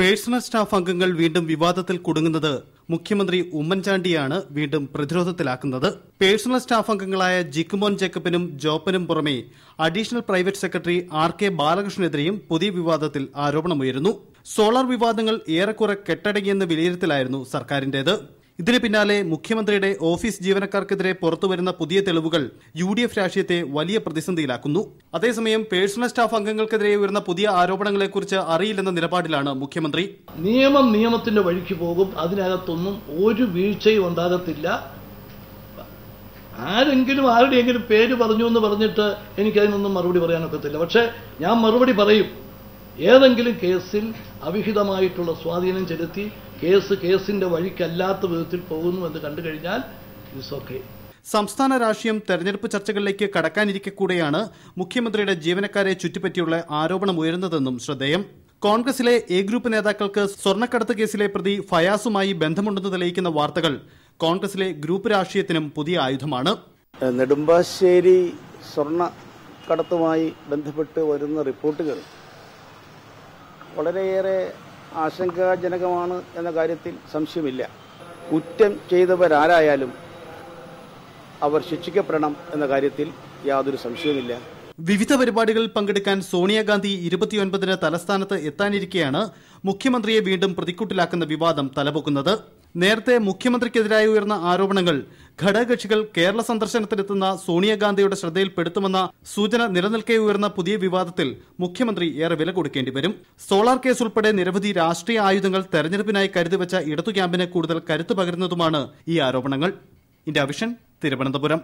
personal staff അംഗങ്ങൾ വീണ്ടും വിവാദത്തിൽ കുടുങ്ങുന്നത് മുഖ്യമന്ത്രി ഉമ്മൻചാണ്ടിയാണ് വീണ്ടും പ്രതിരോധത്തിലാക്കുന്നത് പേഴ്സണൽ സ്റ്റാഫ് അംഗങ്ങളായ ജിക്കുമോൻ ജേക്കബിനും ജോപ്പനും പുറമെ additional private secretary R K ബാലകൃഷ്ണനെതിരെയും പുതിയ വിവാദത്തിൽ ആരോപണമുയരുന്നു സോളാർ വിവാദങ്ങൾ ഏറെക്കുറെ കെട്ടടങ്ങിയെന്ന വിലയിരുത്തലായിരുന്നു സർക്കാരിന്റേത് ഇതിന് പിന്നാലെ മുഖ്യമന്ത്രിയുടെ ഓഫീസ് ജീവനക്കാർക്കെതിരെ പുറത്തുവരുന്ന പുതിയ തെളിവുകൾ യു ഡി എഫ് രാഷ്ട്രീയത്തെ വലിയ പ്രതിസന്ധിയിലാക്കുന്നു അതേസമയം പേഴ്സണൽ സ്റ്റാഫ് അംഗങ്ങൾക്കെതിരെ ഉയർന്ന പുതിയ ആരോപണങ്ങളെക്കുറിച്ച് അറിയില്ലെന്ന നിലപാടിലാണ് മുഖ്യമന്ത്രി നിയമം നിയമത്തിന്റെ വഴിക്ക് പോകും അതിനകത്തൊന്നും ഒരു വീഴ്ചയും ഉണ്ടാകത്തില്ല ആരെങ്കിലും ആരുടെയെങ്കിലും പേര് പറഞ്ഞു എന്ന് പറഞ്ഞിട്ട് എനിക്കതിനൊന്നും മറുപടി പറയാനൊക്കത്തില്ല പക്ഷേ ഞാൻ മറുപടി പറയും ഏതെങ്കിലും കേസിൽ അവിഹിതമായിട്ടുള്ള സ്വാധീനം ചെലുത്തി കേസ് കേസിന്റെ വഴിക്കല്ലാത്ത വിധത്തിൽ പോകുന്നു എന്ന് കണ്ടു കഴിഞ്ഞാൽ ഇറ്റ്സ് ഓക്കെ സംസ്ഥാന രാഷ്ട്രീയം തെരഞ്ഞെടുപ്പ് ചർച്ചകളിലേക്ക് കടക്കാനിരിക്കെ കൂടെയാണ് മുഖ്യമന്ത്രിയുടെ ജീവനക്കാരെ ചുറ്റിപ്പറ്റിയുള്ള ആരോപണം ഉയരുന്നതെന്നും ശ്രദ്ധേയം കോൺഗ്രസിലെ എ ഗ്രൂപ്പ് നേതാക്കൾക്ക് സ്വർണ്ണക്കടത്ത് കേസിലെ പ്രതി ഫയാസുമായി ബന്ധമുണ്ടെന്ന് തെളിയിക്കുന്ന വാർത്തകൾ കോൺഗ്രസിലെ ഗ്രൂപ്പ് രാഷ്ട്രീയത്തിനും പുതിയ ആയുധമാണ് നെടുമ്പാശ്ശേരി സ്വർണ്ണക്കടത്തുമായി ബന്ധപ്പെട്ട് വരുന്ന റിപ്പോർട്ടുകൾ വളരെയേറെ ആശങ്കാജനകമാണ് എന്ന കാര്യത്തിൽ സംശയമില്ല കുറ്റം ചെയ്തവരാരായാലും അവർ ശിക്ഷിക്കപ്പെടണം എന്ന കാര്യത്തിൽ യാതൊരു സംശയവുമില്ല വിവിധ പരിപാടികളിൽ പങ്കെടുക്കാൻ സോണിയാഗാന്ധി ഇരുപത്തിയൊൻപതിന് തലസ്ഥാനത്ത് എത്താനിരിക്കെയാണ് മുഖ്യമന്ത്രിയെ വീണ്ടും പ്രതിക്കൂട്ടിലാക്കുന്ന വിവാദം തലപൊക്കുന്നത് നേരത്തെ മുഖ്യമന്ത്രിക്കെതിരായി ഉയർന്ന ആരോപണങ്ങൾ ഘടകകക്ഷികൾ കേരള സന്ദർശനത്തിനെത്തുന്ന സോണിയാഗാന്ധിയുടെ ശ്രദ്ധയിൽപ്പെടുത്തുമെന്ന സൂചന നിലനിൽക്കെ ഉയർന്ന പുതിയ വിവാദത്തിൽ മുഖ്യമന്ത്രി ഏറെ വില കൊടുക്കേണ്ടി വരും സോളാർ കേസ് ഉൾപ്പെടെ നിരവധി രാഷ്ട്രീയ ആയുധങ്ങൾ തെരഞ്ഞെടുപ്പിനായി കരുതിവച്ച ഇടതു ക്യാമ്പിന് കൂടുതൽ കരുത്തു പകരുന്നതുമാണ് ഈ ആരോപണങ്ങൾ ഇന്ത്യ വിഷൻ തിരുവനന്തപുരം